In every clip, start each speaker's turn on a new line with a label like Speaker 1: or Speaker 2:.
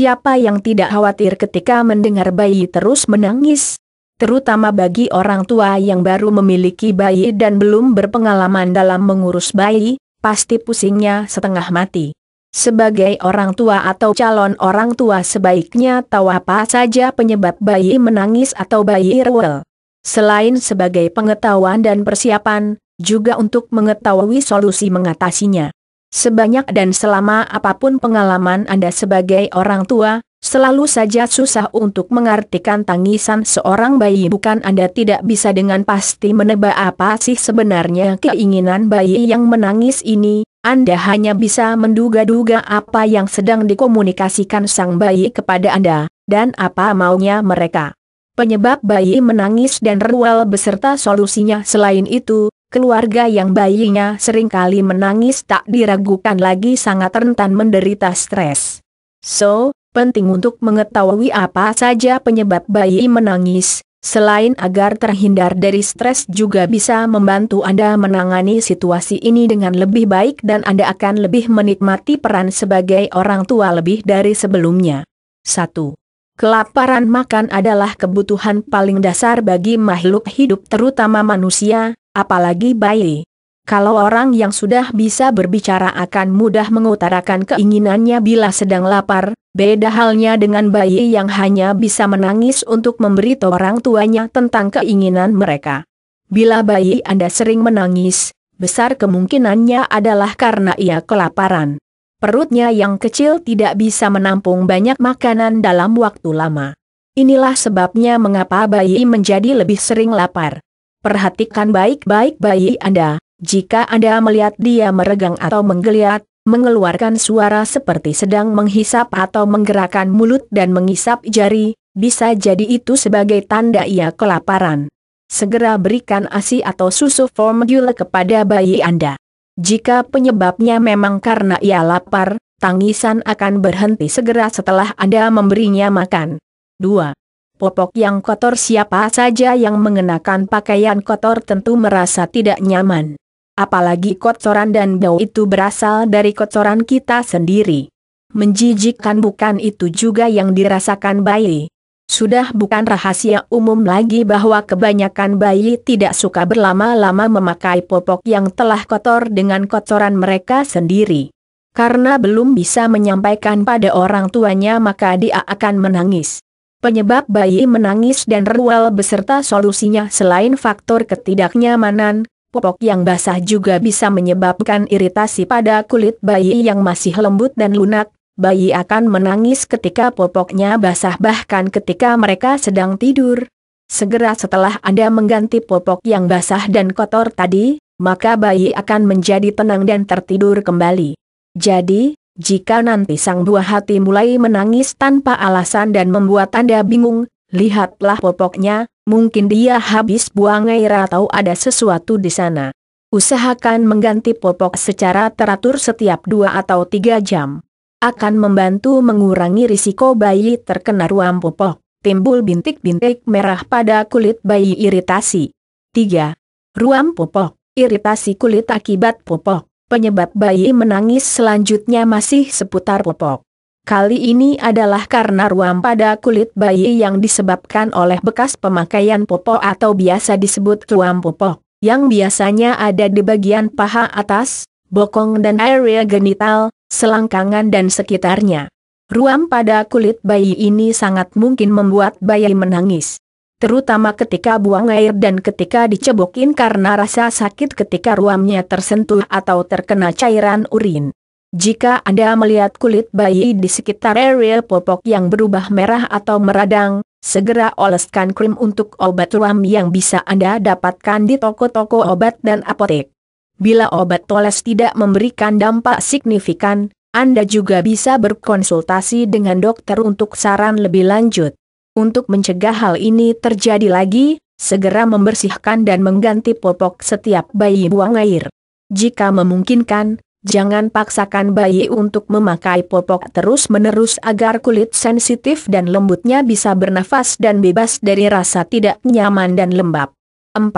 Speaker 1: Siapa yang tidak khawatir ketika mendengar bayi terus menangis? Terutama bagi orang tua yang baru memiliki bayi dan belum berpengalaman dalam mengurus bayi, pasti pusingnya setengah mati. Sebagai orang tua atau calon orang tua sebaiknya tahu apa saja penyebab bayi menangis atau bayi rewel. Selain sebagai pengetahuan dan persiapan, juga untuk mengetahui solusi mengatasinya. Sebanyak dan selama apapun pengalaman Anda sebagai orang tua, selalu saja susah untuk mengartikan tangisan seorang bayi bukan Anda tidak bisa dengan pasti menebak apa sih sebenarnya keinginan bayi yang menangis ini, Anda hanya bisa menduga-duga apa yang sedang dikomunikasikan sang bayi kepada Anda, dan apa maunya mereka. Penyebab bayi menangis dan rewel beserta solusinya selain itu, keluarga yang bayinya seringkali menangis tak diragukan lagi sangat rentan menderita stres. So, penting untuk mengetahui apa saja penyebab bayi menangis, selain agar terhindar dari stres juga bisa membantu Anda menangani situasi ini dengan lebih baik dan Anda akan lebih menikmati peran sebagai orang tua lebih dari sebelumnya. 1. Kelaparan makan adalah kebutuhan paling dasar bagi makhluk hidup terutama manusia, apalagi bayi. Kalau orang yang sudah bisa berbicara akan mudah mengutarakan keinginannya bila sedang lapar, beda halnya dengan bayi yang hanya bisa menangis untuk memberitahu orang tuanya tentang keinginan mereka. Bila bayi Anda sering menangis, besar kemungkinannya adalah karena ia kelaparan. Perutnya yang kecil tidak bisa menampung banyak makanan dalam waktu lama. Inilah sebabnya mengapa bayi menjadi lebih sering lapar. Perhatikan baik-baik bayi Anda, jika Anda melihat dia meregang atau menggeliat, mengeluarkan suara seperti sedang menghisap atau menggerakkan mulut dan mengisap jari, bisa jadi itu sebagai tanda ia kelaparan. Segera berikan ASI atau susu formula kepada bayi Anda. Jika penyebabnya memang karena ia lapar, tangisan akan berhenti segera setelah Anda memberinya makan. 2. Popok yang kotor siapa saja yang mengenakan pakaian kotor tentu merasa tidak nyaman. Apalagi kotoran dan bau itu berasal dari kotoran kita sendiri. Menjijikkan bukan itu juga yang dirasakan bayi. Sudah bukan rahasia umum lagi bahwa kebanyakan bayi tidak suka berlama-lama memakai popok yang telah kotor dengan kotoran mereka sendiri. Karena belum bisa menyampaikan pada orang tuanya maka dia akan menangis. Penyebab bayi menangis dan rewel beserta solusinya selain faktor ketidaknyamanan, popok yang basah juga bisa menyebabkan iritasi pada kulit bayi yang masih lembut dan lunak, bayi akan menangis ketika popoknya basah bahkan ketika mereka sedang tidur. Segera setelah Anda mengganti popok yang basah dan kotor tadi, maka bayi akan menjadi tenang dan tertidur kembali. Jadi, jika nanti sang buah hati mulai menangis tanpa alasan dan membuat Anda bingung, lihatlah popoknya, mungkin dia habis buang air atau ada sesuatu di sana. Usahakan mengganti popok secara teratur setiap dua atau tiga jam akan membantu mengurangi risiko bayi terkena ruam popok, timbul bintik-bintik merah pada kulit bayi iritasi. 3. Ruam popok, iritasi kulit akibat popok, penyebab bayi menangis selanjutnya masih seputar popok. Kali ini adalah karena ruam pada kulit bayi yang disebabkan oleh bekas pemakaian popok atau biasa disebut ruam popok, yang biasanya ada di bagian paha atas, bokong dan area genital, selangkangan dan sekitarnya. Ruam pada kulit bayi ini sangat mungkin membuat bayi menangis. Terutama ketika buang air dan ketika dicebokin karena rasa sakit ketika ruamnya tersentuh atau terkena cairan urin. Jika Anda melihat kulit bayi di sekitar area popok yang berubah merah atau meradang, Segera oleskan krim untuk obat ruam yang bisa Anda dapatkan di toko-toko obat dan apotek. Bila obat toles tidak memberikan dampak signifikan, Anda juga bisa berkonsultasi dengan dokter untuk saran lebih lanjut. Untuk mencegah hal ini terjadi lagi, segera membersihkan dan mengganti popok setiap bayi buang air. Jika memungkinkan, jangan paksakan bayi untuk memakai popok terus-menerus agar kulit sensitif dan lembutnya bisa bernafas dan bebas dari rasa tidak nyaman dan lembab. 4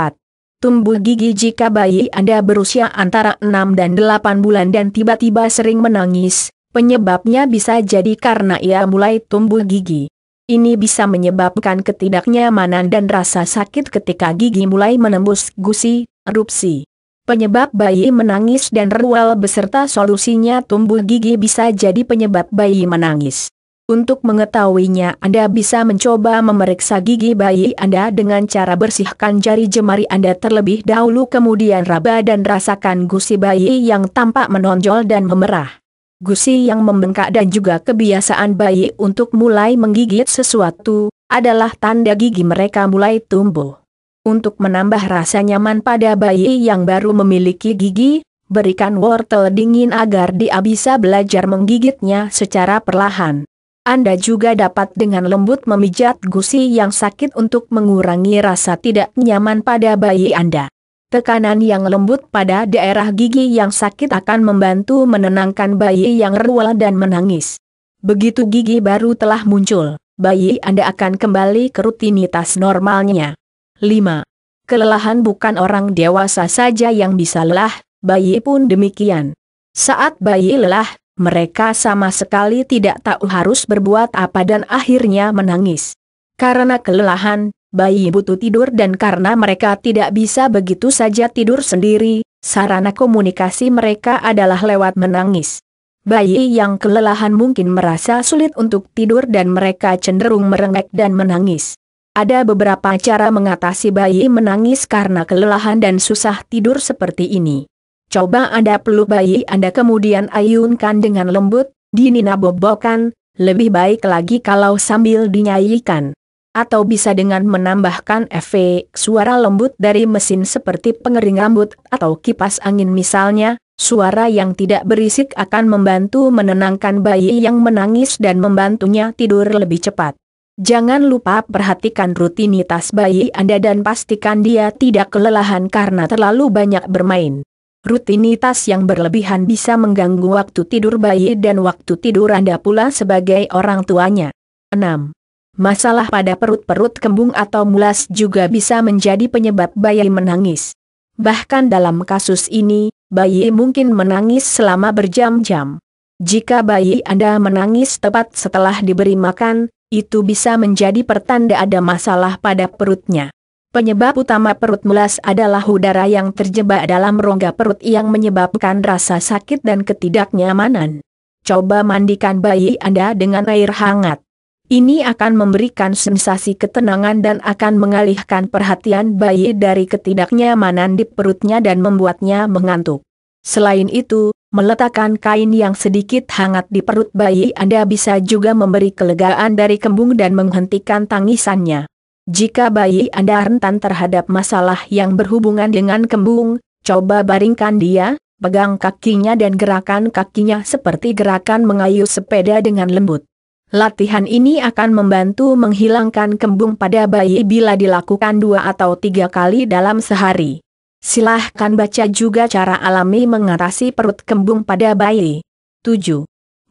Speaker 1: tumbuh gigi jika bayi Anda berusia antara 6 dan 8 bulan dan tiba-tiba sering menangis, penyebabnya bisa jadi karena ia mulai tumbuh gigi. Ini bisa menyebabkan ketidaknyamanan dan rasa sakit ketika gigi mulai menembus gusi, erupsi. Penyebab bayi menangis dan rewel beserta solusinya tumbuh gigi bisa jadi penyebab bayi menangis. Untuk mengetahuinya Anda bisa mencoba memeriksa gigi bayi Anda dengan cara bersihkan jari jemari Anda terlebih dahulu kemudian raba dan rasakan gusi bayi yang tampak menonjol dan memerah. Gusi yang membengkak dan juga kebiasaan bayi untuk mulai menggigit sesuatu, adalah tanda gigi mereka mulai tumbuh. Untuk menambah rasa nyaman pada bayi yang baru memiliki gigi, berikan wortel dingin agar dia bisa belajar menggigitnya secara perlahan. Anda juga dapat dengan lembut memijat gusi yang sakit untuk mengurangi rasa tidak nyaman pada bayi Anda. Tekanan yang lembut pada daerah gigi yang sakit akan membantu menenangkan bayi yang rewel dan menangis. Begitu gigi baru telah muncul, bayi Anda akan kembali ke rutinitas normalnya. 5. Kelelahan bukan orang dewasa saja yang bisa lelah, bayi pun demikian. Saat bayi lelah, mereka sama sekali tidak tahu harus berbuat apa dan akhirnya menangis. Karena kelelahan, bayi butuh tidur dan karena mereka tidak bisa begitu saja tidur sendiri, sarana komunikasi mereka adalah lewat menangis. Bayi yang kelelahan mungkin merasa sulit untuk tidur dan mereka cenderung merengek dan menangis. Ada beberapa cara mengatasi bayi menangis karena kelelahan dan susah tidur seperti ini. Coba Anda peluk bayi Anda kemudian ayunkan dengan lembut, dinina bobokan, lebih baik lagi kalau sambil dinyanyikan. Atau bisa dengan menambahkan efek suara lembut dari mesin seperti pengering rambut atau kipas angin misalnya, suara yang tidak berisik akan membantu menenangkan bayi yang menangis dan membantunya tidur lebih cepat. Jangan lupa perhatikan rutinitas bayi Anda dan pastikan dia tidak kelelahan karena terlalu banyak bermain. Rutinitas yang berlebihan bisa mengganggu waktu tidur bayi dan waktu tidur Anda pula sebagai orang tuanya. 6. Masalah pada perut-perut kembung atau mulas juga bisa menjadi penyebab bayi menangis. Bahkan dalam kasus ini, bayi mungkin menangis selama berjam-jam. Jika bayi Anda menangis tepat setelah diberi makan, itu bisa menjadi pertanda ada masalah pada perutnya. Penyebab utama perut mulas adalah udara yang terjebak dalam rongga perut yang menyebabkan rasa sakit dan ketidaknyamanan. Coba mandikan bayi Anda dengan air hangat. Ini akan memberikan sensasi ketenangan dan akan mengalihkan perhatian bayi dari ketidaknyamanan di perutnya dan membuatnya mengantuk. Selain itu, meletakkan kain yang sedikit hangat di perut bayi Anda bisa juga memberi kelegaan dari kembung dan menghentikan tangisannya. Jika bayi Anda rentan terhadap masalah yang berhubungan dengan kembung, coba baringkan dia, pegang kakinya dan gerakan kakinya seperti gerakan mengayuh sepeda dengan lembut. Latihan ini akan membantu menghilangkan kembung pada bayi bila dilakukan dua atau tiga kali dalam sehari. Silahkan baca juga cara alami mengatasi perut kembung pada bayi. 7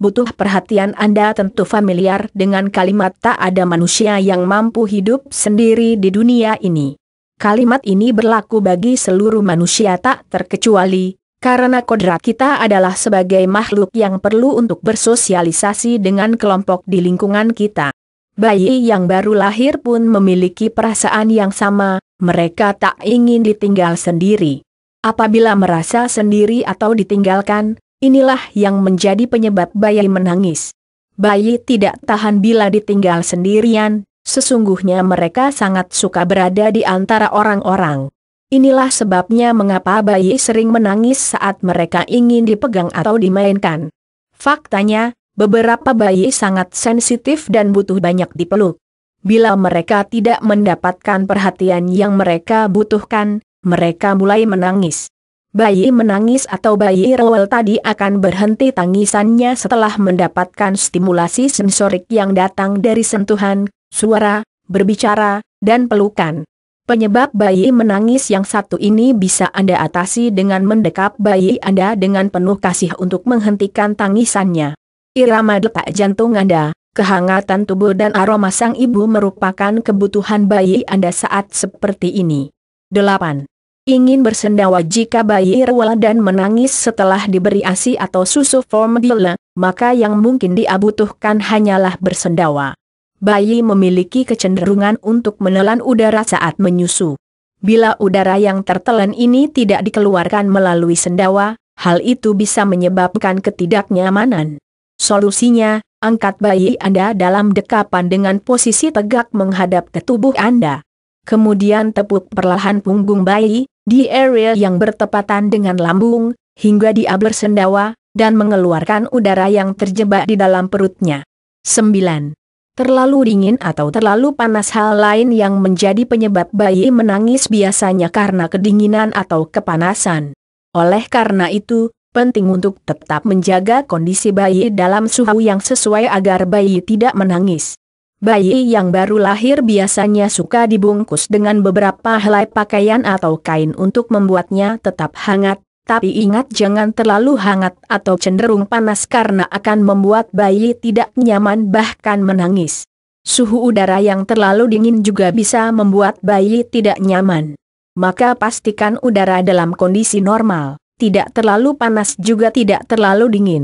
Speaker 1: butuh perhatian Anda tentu familiar dengan kalimat tak ada manusia yang mampu hidup sendiri di dunia ini. Kalimat ini berlaku bagi seluruh manusia tak terkecuali, karena kodrat kita adalah sebagai makhluk yang perlu untuk bersosialisasi dengan kelompok di lingkungan kita. Bayi yang baru lahir pun memiliki perasaan yang sama, mereka tak ingin ditinggal sendiri. Apabila merasa sendiri atau ditinggalkan, Inilah yang menjadi penyebab bayi menangis. Bayi tidak tahan bila ditinggal sendirian, sesungguhnya mereka sangat suka berada di antara orang-orang. Inilah sebabnya mengapa bayi sering menangis saat mereka ingin dipegang atau dimainkan. Faktanya, beberapa bayi sangat sensitif dan butuh banyak dipeluk. Bila mereka tidak mendapatkan perhatian yang mereka butuhkan, mereka mulai menangis. Bayi menangis atau bayi rewel tadi akan berhenti tangisannya setelah mendapatkan stimulasi sensorik yang datang dari sentuhan, suara, berbicara, dan pelukan. Penyebab bayi menangis yang satu ini bisa Anda atasi dengan mendekap bayi Anda dengan penuh kasih untuk menghentikan tangisannya. Irama detak jantung Anda, kehangatan tubuh dan aroma sang ibu merupakan kebutuhan bayi Anda saat seperti ini. 8 ingin bersendawa jika bayi rewel dan menangis setelah diberi ASI atau susu formula, maka yang mungkin dia butuhkan hanyalah bersendawa. Bayi memiliki kecenderungan untuk menelan udara saat menyusu. Bila udara yang tertelan ini tidak dikeluarkan melalui sendawa, hal itu bisa menyebabkan ketidaknyamanan. Solusinya, angkat bayi Anda dalam dekapan dengan posisi tegak menghadap ke tubuh Anda kemudian tepuk perlahan punggung bayi, di area yang bertepatan dengan lambung, hingga dia bersendawa, dan mengeluarkan udara yang terjebak di dalam perutnya. 9. Terlalu dingin atau terlalu panas hal lain yang menjadi penyebab bayi menangis biasanya karena kedinginan atau kepanasan. Oleh karena itu, penting untuk tetap menjaga kondisi bayi dalam suhu yang sesuai agar bayi tidak menangis. Bayi yang baru lahir biasanya suka dibungkus dengan beberapa helai pakaian atau kain untuk membuatnya tetap hangat, tapi ingat jangan terlalu hangat atau cenderung panas karena akan membuat bayi tidak nyaman bahkan menangis. Suhu udara yang terlalu dingin juga bisa membuat bayi tidak nyaman. Maka pastikan udara dalam kondisi normal, tidak terlalu panas juga tidak terlalu dingin.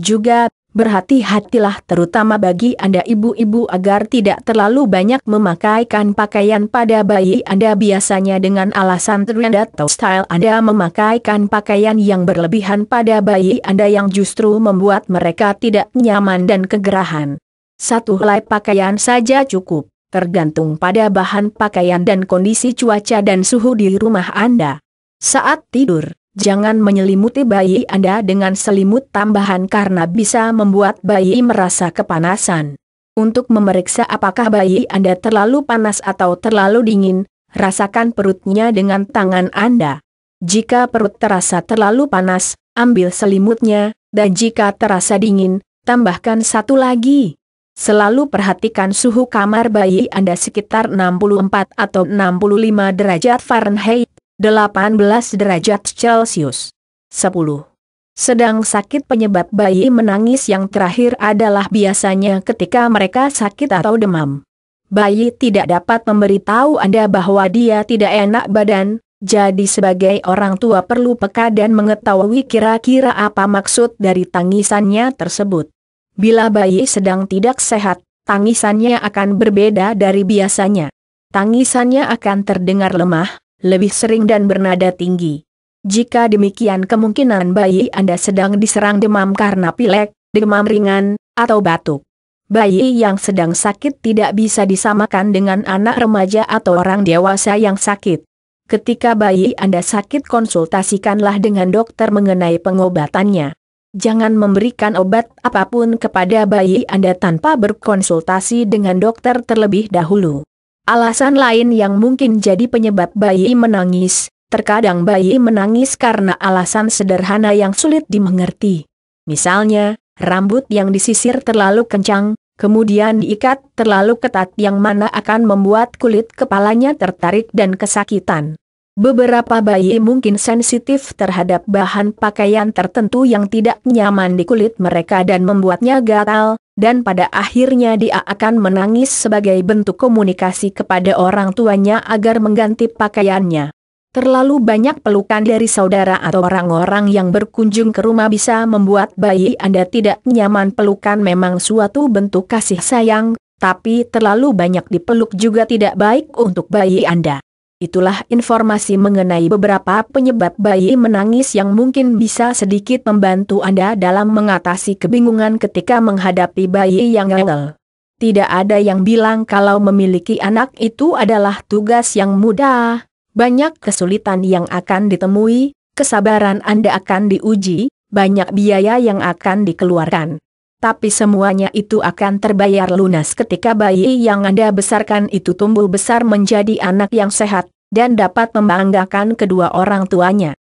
Speaker 1: Juga Berhati-hatilah terutama bagi Anda ibu-ibu agar tidak terlalu banyak memakaikan pakaian pada bayi Anda biasanya dengan alasan trend atau style Anda memakaikan pakaian yang berlebihan pada bayi Anda yang justru membuat mereka tidak nyaman dan kegerahan. Satu helai pakaian saja cukup, tergantung pada bahan pakaian dan kondisi cuaca dan suhu di rumah Anda. Saat tidur Jangan menyelimuti bayi Anda dengan selimut tambahan karena bisa membuat bayi merasa kepanasan. Untuk memeriksa apakah bayi Anda terlalu panas atau terlalu dingin, rasakan perutnya dengan tangan Anda. Jika perut terasa terlalu panas, ambil selimutnya, dan jika terasa dingin, tambahkan satu lagi. Selalu perhatikan suhu kamar bayi Anda sekitar 64 atau 65 derajat Fahrenheit. 18 derajat Celcius. 10. Sedang sakit penyebab bayi menangis yang terakhir adalah biasanya ketika mereka sakit atau demam. Bayi tidak dapat memberitahu Anda bahwa dia tidak enak badan, jadi sebagai orang tua perlu peka dan mengetahui kira-kira apa maksud dari tangisannya tersebut. Bila bayi sedang tidak sehat, tangisannya akan berbeda dari biasanya. Tangisannya akan terdengar lemah, lebih sering dan bernada tinggi. Jika demikian kemungkinan bayi Anda sedang diserang demam karena pilek, demam ringan, atau batuk. Bayi yang sedang sakit tidak bisa disamakan dengan anak remaja atau orang dewasa yang sakit. Ketika bayi Anda sakit konsultasikanlah dengan dokter mengenai pengobatannya. Jangan memberikan obat apapun kepada bayi Anda tanpa berkonsultasi dengan dokter terlebih dahulu. Alasan lain yang mungkin jadi penyebab bayi menangis, terkadang bayi menangis karena alasan sederhana yang sulit dimengerti. Misalnya, rambut yang disisir terlalu kencang, kemudian diikat terlalu ketat yang mana akan membuat kulit kepalanya tertarik dan kesakitan. Beberapa bayi mungkin sensitif terhadap bahan pakaian tertentu yang tidak nyaman di kulit mereka dan membuatnya gatal, dan pada akhirnya dia akan menangis sebagai bentuk komunikasi kepada orang tuanya agar mengganti pakaiannya. Terlalu banyak pelukan dari saudara atau orang-orang yang berkunjung ke rumah bisa membuat bayi Anda tidak nyaman. Pelukan memang suatu bentuk kasih sayang, tapi terlalu banyak dipeluk juga tidak baik untuk bayi Anda. Itulah informasi mengenai beberapa penyebab bayi menangis yang mungkin bisa sedikit membantu Anda dalam mengatasi kebingungan ketika menghadapi bayi yang rewel. Tidak ada yang bilang kalau memiliki anak itu adalah tugas yang mudah. Banyak kesulitan yang akan ditemui, kesabaran Anda akan diuji, banyak biaya yang akan dikeluarkan tapi semuanya itu akan terbayar lunas ketika bayi yang Anda besarkan itu tumbuh besar menjadi anak yang sehat, dan dapat membanggakan kedua orang tuanya.